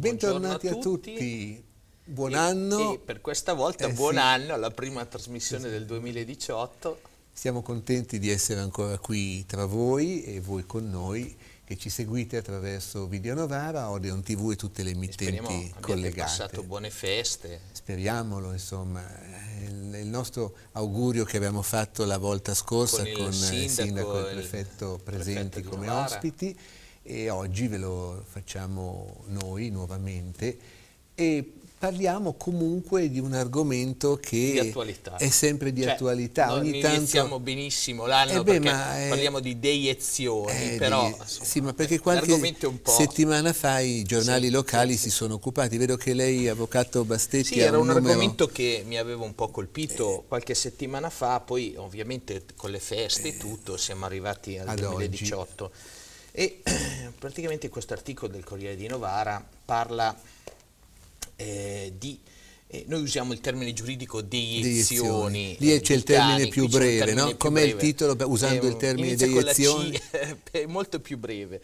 Bentornati a tutti. a tutti. Buon e, anno. E per questa volta eh, buon sì. anno alla prima trasmissione sì. del 2018. Siamo contenti di essere ancora qui tra voi e voi con noi che ci seguite attraverso Video Novara, Odeon TV e tutte le emittenti collegate. Abbiamo passato buone feste. Speriamolo, insomma. Il, il nostro augurio che abbiamo fatto la volta scorsa con, con il, sindaco, il sindaco e il prefetto presenti il prefetto come ospiti e oggi ve lo facciamo noi nuovamente e parliamo comunque di un argomento che è sempre di cioè, attualità. Ogni tanto iniziamo benissimo l'anno eh beh, è... Eh, parliamo di deiezioni, eh, però di... Insomma, sì, ma perché eh, qualche settimana fa i giornali sì, locali sì, si sono occupati. Vedo che lei, avvocato Bastetti, sì, era un, numero... argomento che mi aveva un po' colpito eh. qualche settimana fa, poi ovviamente con le feste e eh. tutto siamo arrivati al 2018. Oggi. E praticamente questo articolo del Corriere di Novara parla eh, di... Eh, noi usiamo il termine giuridico deiezioni. Lì eh, c'è il termine più breve, no? Com'è il titolo usando il termine deiezioni? è molto più breve.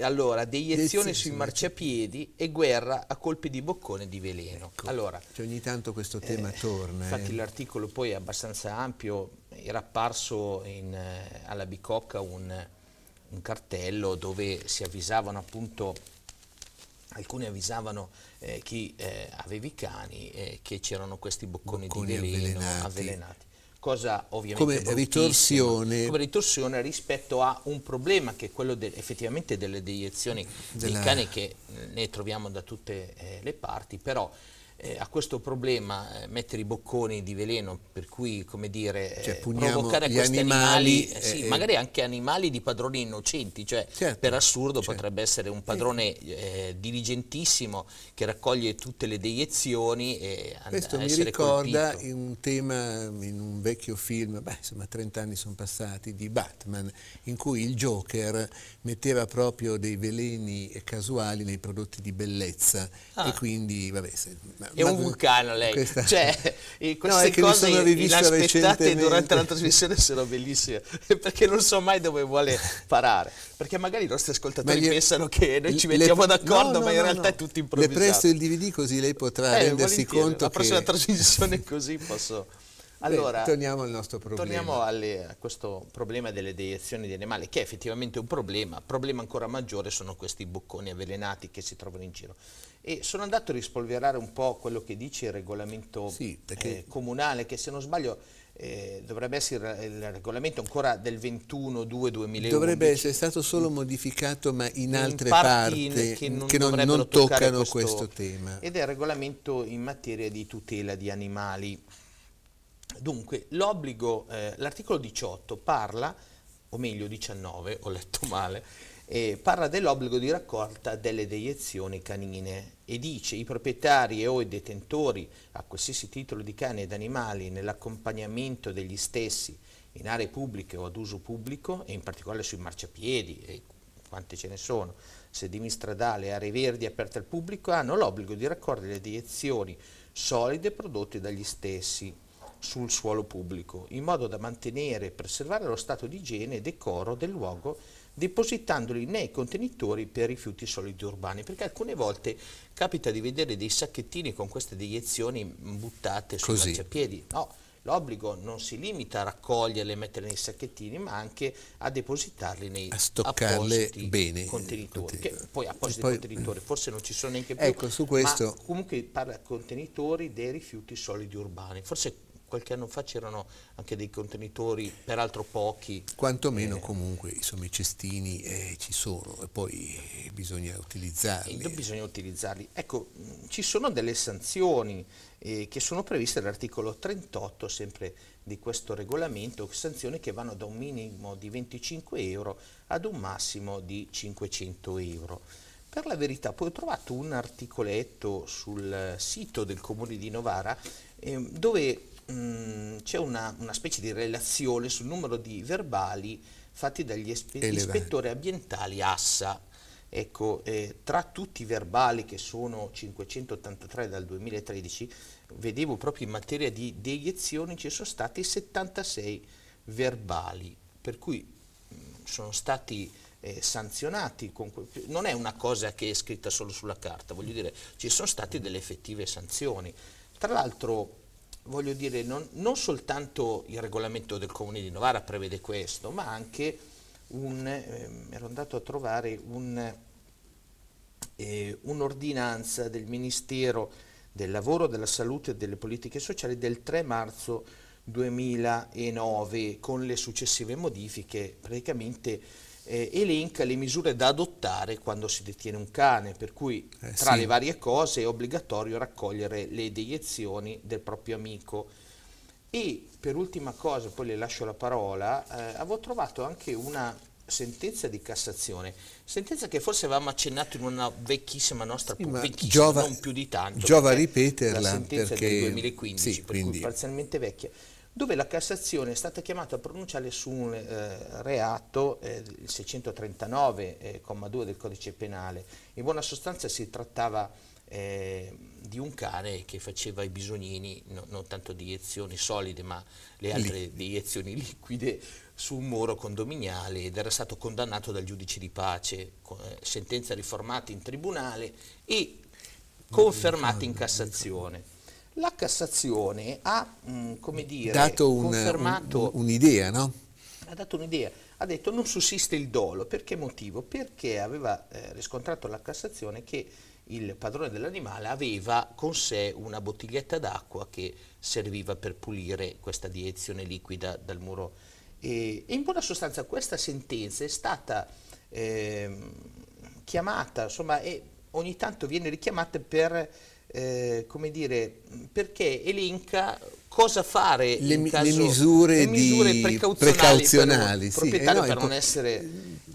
Allora, deiezione sui marciapiedi e guerra a colpi di boccone di veleno. Ecco, allora, cioè ogni tanto questo eh, tema torna. Eh. Infatti l'articolo poi è abbastanza ampio, era apparso in, eh, alla Bicocca un un cartello dove si avvisavano appunto alcuni avvisavano eh, chi eh, aveva i cani eh, che c'erano questi bocconi, bocconi, di veleno avvelenati. avvelenati. Cosa ovviamente come ritorsione. come ritorsione rispetto a un problema che è quello de effettivamente delle deiezioni Della... dei cani che eh, ne troviamo da tutte eh, le parti, però eh, a questo problema eh, mettere i bocconi di veleno per cui come dire cioè, eh, provocare questi animali, animali eh, eh, sì, magari anche animali di padroni innocenti cioè certo, per assurdo certo. potrebbe essere un padrone diligentissimo che raccoglie tutte le deiezioni e questo mi ricorda colpito. un tema in un vecchio film beh, insomma 30 anni sono passati di Batman in cui il Joker metteva proprio dei veleni casuali nei prodotti di bellezza ah. e quindi vabbè se, è un vulcano lei. Questa... Cioè, eh, queste no, cose inaspettate durante la trasmissione sono bellissime, perché non so mai dove vuole parare. Perché magari i nostri ascoltatori gli... pensano che noi ci mettiamo le... d'accordo, no, no, ma in realtà è tutto improvvisato. Le presto il DVD così lei potrà eh, rendersi conto la che... La prossima trasmissione così posso... Allora, Beh, torniamo al nostro problema. Torniamo alle, eh, a questo problema delle deiezioni di animali, che è effettivamente un problema. Il problema ancora maggiore sono questi bocconi avvelenati che si trovano in giro. E sono andato a rispolverare un po' quello che dice il regolamento sì, perché... eh, comunale, che se non sbaglio eh, dovrebbe essere il regolamento ancora del 21-2-2011. Dovrebbe essere stato solo modificato ma in altre in parti, parti che non, che non, non toccano questo, questo tema. Ed è il regolamento in materia di tutela di animali. Dunque, l'obbligo, eh, l'articolo 18 parla, o meglio 19, ho letto male, eh, parla dell'obbligo di raccolta delle deiezioni canine e dice i proprietari o i detentori a qualsiasi titolo di cani ed animali nell'accompagnamento degli stessi in aree pubbliche o ad uso pubblico e in particolare sui marciapiedi e quante ce ne sono, sedimi stradali, aree verdi aperte al pubblico hanno l'obbligo di raccogliere le deiezioni solide prodotte dagli stessi sul suolo pubblico, in modo da mantenere e preservare lo stato di igiene e decoro del luogo depositandoli nei contenitori per rifiuti solidi urbani, perché alcune volte capita di vedere dei sacchettini con queste deiezioni buttate sui marciapiedi. No, l'obbligo non si limita a raccoglierle e metterle nei sacchettini, ma anche a depositarli nei a stoccarle bene, eh, contenitori, che poi appositi poi, contenitori, forse non ci sono neanche più, ecco, su questo. comunque parla contenitori dei rifiuti solidi urbani, forse qualche anno fa c'erano anche dei contenitori, peraltro pochi. Quantomeno eh, comunque insomma, i cestini eh, ci sono e poi bisogna utilizzarli. Eh, bisogna utilizzarli. Ecco, ci sono delle sanzioni eh, che sono previste dall'articolo 38 sempre di questo regolamento, sanzioni che vanno da un minimo di 25 euro ad un massimo di 500 euro. Per la verità, poi ho trovato un articoletto sul sito del comune di Novara ehm, dove Mm, c'è una, una, specie di relazione sul numero di verbali fatti dagli ispe ispettori ambientali ASSA. Ecco, eh, tra tutti i verbali che sono 583 dal 2013, vedevo proprio in materia di deiezioni ci sono stati 76 verbali, per cui mh, mm, sono stati eh, sanzionati. non è una cosa che è scritta solo sulla carta, voglio dire, ci sono state delle effettive sanzioni. Tra l'altro voglio dire, non, non, soltanto il regolamento del Comune di Novara prevede questo, ma anche un, ehm, ero andato a trovare eh, un'ordinanza eh, un del Ministero del Lavoro, della Salute e delle Politiche Sociali del 3 marzo 2009 con le successive modifiche praticamente eh, elenca le misure da adottare quando si detiene un cane, per cui eh, tra sì. le varie cose è obbligatorio raccogliere le deiezioni del proprio amico. E per ultima cosa, poi le lascio la parola, eh, avevo trovato anche una sentenza di Cassazione, sentenza che forse avevamo accennato in una vecchissima nostra, sì, vecchissima, giova, non più di tanto. Giova ripeterla. La sentenza perché, del 2015, sì, per quindi. cui parzialmente vecchia dove la Cassazione è stata chiamata a pronunciare su un eh, reato, eh, il 639,2 eh, del codice penale. In buona sostanza si trattava eh, di un cane che faceva i bisognini, no, non tanto di iezioni solide, ma le altre di iezioni liquide, su un muro condominiale ed era stato condannato dal giudice di pace, con, eh, sentenza riformata in tribunale e confermata in Cassazione. La Cassazione ha, mh, mm, dire, dato un, confermato... un'idea, no? Ha dato un'idea, ha detto non sussiste il dolo, perché motivo? Perché aveva eh, riscontrato la Cassazione che il padrone dell'animale aveva con sé una bottiglietta d'acqua che serviva per pulire questa diezione liquida dal muro. E, e in buona sostanza questa sentenza è stata eh, chiamata, insomma, ogni tanto viene richiamata per eh, come dire, perché elenca cosa fare le, mi, caso, le misure, le misure precauzionali, precauzionali per, sì, eh no, per non essere...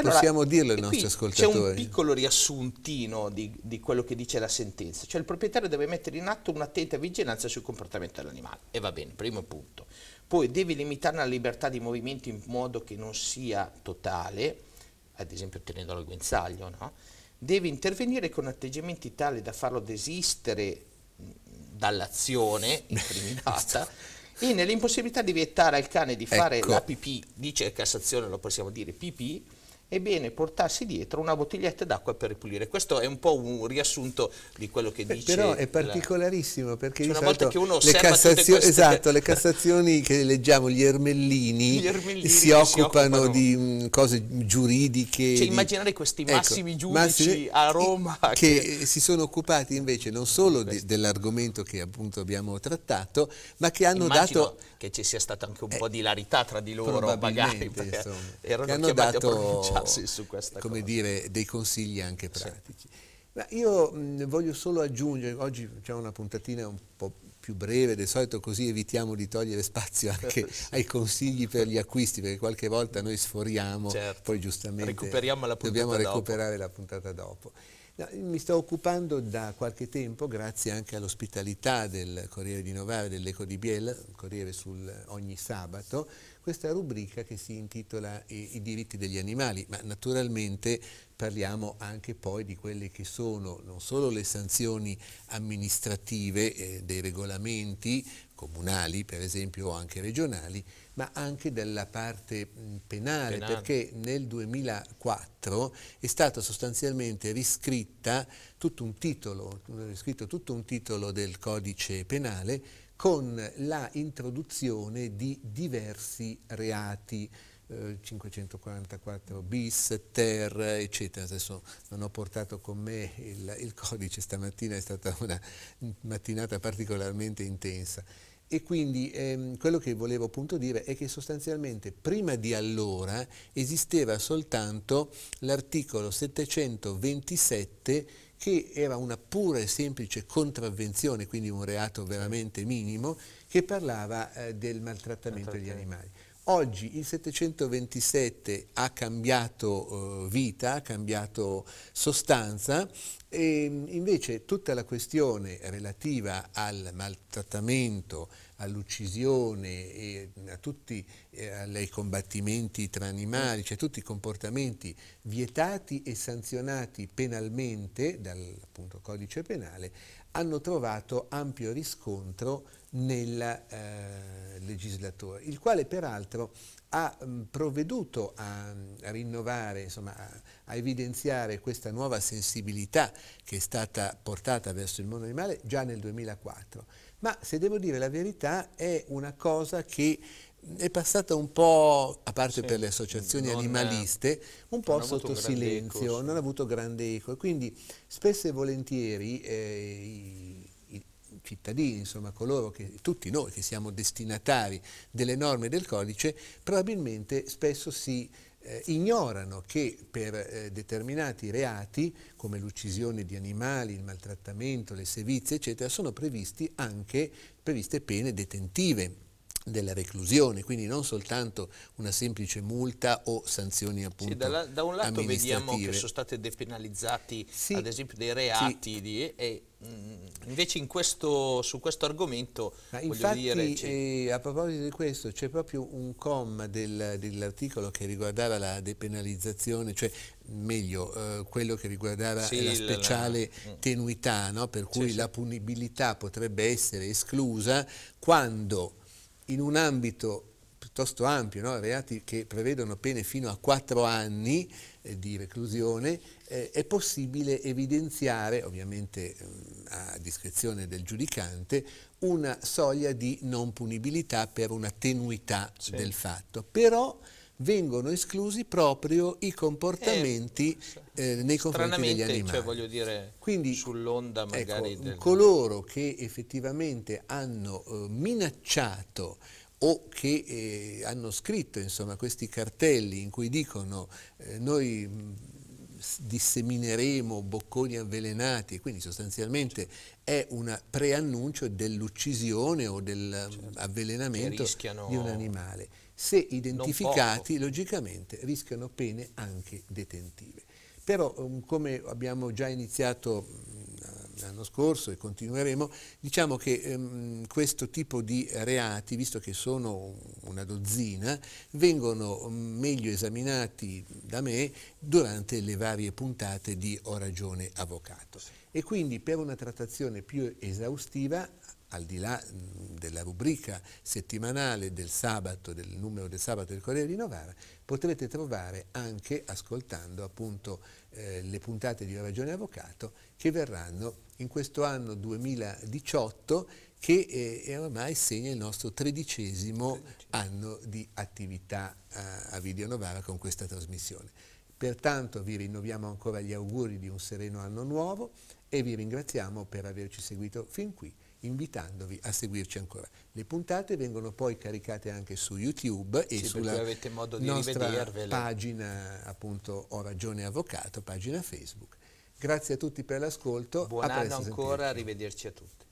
Eh, possiamo allora, dirlo ai nostri ascoltatori. C'è un piccolo riassuntino di, di, quello che dice la sentenza, cioè il proprietario deve mettere in atto un'attenta vigilanza sul comportamento dell'animale, e va bene, primo punto. Poi deve limitare la libertà di movimento in modo che non sia totale, ad esempio tenendolo al guinzaglio, no? deve intervenire con atteggiamenti tali da farlo desistere dall'azione incriminata e nell'impossibilità di vietare al cane di fare ecco. la pipì, dice Cassazione, lo possiamo dire pipì, ebbene portarsi dietro una bottiglietta d'acqua per ripulire. Questo è un po' un riassunto di quello che eh, dice. però è particolarissimo perché cioè, una volta che uno le, cassazio- queste... esatto, le cassazioni che leggiamo, gli ermellini, gli ermellini si, occupano si, occupano di mh, mm, cose giuridiche. Cioè, di... immaginare questi ecco, massimi ecco, giudici massimi... a Roma che, che, si sono occupati invece non solo di, dell'argomento che appunto abbiamo trattato, ma che hanno Immagino dato che ci sia stata anche un eh, po' di larità tra di loro magari perché erano che hanno dato ah, sì, come cosa. dire, dei consigli anche pratici. Sì. Ma io mh, voglio solo aggiungere, oggi facciamo una puntatina un po' più breve del solito, così evitiamo di togliere spazio anche ai consigli per gli acquisti, perché qualche volta noi sforiamo, certo. poi giustamente dobbiamo recuperare la puntata dopo. No, mi sto occupando da qualche tempo, grazie anche all'ospitalità del Corriere di Novara e dell'Eco di Biella, un Corriere sul, ogni sabato, questa rubrica che si intitola I, I diritti degli animali, ma naturalmente parliamo anche poi di quelle che sono non solo le sanzioni amministrative eh, dei regolamenti comunali, per esempio, o anche regionali, ma anche della parte penale, penale. perché nel 2004 è stato sostanzialmente riscritta tutto un titolo, riscritto tutto un titolo del codice penale con la introduzione di diversi reati 544 eh, bis, ter, eccetera. Adesso non ho portato con me il, il codice, stamattina è stata una mattinata particolarmente intensa. E quindi ehm, quello che volevo appunto dire è che sostanzialmente prima di allora esisteva soltanto l'articolo 727 che era una pura e semplice contravvenzione, quindi un reato veramente minimo, che parlava eh, del maltrattamento degli animali. Oggi il 727 ha cambiato eh, vita, ha cambiato sostanza e ehm, invece tutta la questione relativa al maltrattamento, all'uccisione e mm, a tutti eh, ai combattimenti tra animali, cioè tutti i comportamenti vietati e sanzionati penalmente dal appunto, codice penale, hanno trovato ampio riscontro nel eh, legislatore, il quale peraltro ha mm, provveduto a, mm, a rinnovare, insomma, a, a, evidenziare questa nuova sensibilità che è stata portata verso il mondo animale già nel 2004. Ma se devo dire la verità è una cosa che è passata un po', a parte sì, per le associazioni animaliste, un po' sotto silenzio, eco, non ha avuto grande eco. Quindi spesso e volentieri eh, i, i, cittadini, insomma coloro che, tutti noi che siamo destinatari delle norme del codice, probabilmente spesso si eh, ignorano che per eh, determinati reati, come l'uccisione di animali, il maltrattamento, le sevizie, eccetera, sono previsti anche, previste pene detentive della reclusione, quindi non soltanto una semplice multa o sanzioni appunto sì, dalla, Da un lato vediamo che sono stati depenalizzati sì, ad esempio dei reati sì. di, e mm, invece in questo, su questo argomento infatti, dire, eh, a proposito di questo c'è proprio un comma del, dell'articolo che riguardava la depenalizzazione cioè meglio eh, quello che riguardava sì, la speciale la, mm. tenuità no? per cui sì, la punibilità potrebbe essere esclusa quando in un ambito piuttosto ampio, no? reati che prevedono pene fino a 4 anni eh, di reclusione, eh, è possibile evidenziare, ovviamente mh, mm, a discrezione del giudicante, una soglia di non punibilità per una tenuità sì. del fatto. Però vengono esclusi proprio i comportamenti eh, eh nei confronti degli cioè, animali. Cioè, voglio dire, Quindi, sull'onda ecco, magari ecco, del... coloro che effettivamente hanno eh, minacciato o che eh, hanno scritto insomma, questi cartelli in cui dicono eh, noi dissemineremo bocconi avvelenati quindi sostanzialmente è un preannuncio dell'uccisione o dell'avvelenamento certo. di un animale. Se identificati logicamente rischiano pene anche detentive. Però um, come abbiamo già iniziato l'anno scorso e continueremo, diciamo che ehm, questo tipo di reati, visto che sono una dozzina, vengono mm, meglio esaminati da me durante le varie puntate di Ho ragione avvocato. E quindi per una trattazione più esaustiva al di là della rubrica settimanale del sabato, del numero del sabato del Corriere di Novara, potrete trovare anche ascoltando appunto eh, le puntate di Ragione Avvocato che verranno in questo anno 2018 che eh, ormai segna il nostro tredicesimo, anno di attività a, eh, a Video Novara con questa trasmissione. Pertanto vi rinnoviamo ancora gli auguri di un sereno anno nuovo e vi ringraziamo per averci seguito fin qui invitandovi a seguirci ancora. Le puntate vengono poi caricate anche su YouTube e sì, sulla nostra pagina appunto Ho Ragione Avvocato, pagina Facebook. Grazie a tutti per l'ascolto. Buon a anno ancora, sentirci. arrivederci a tutti.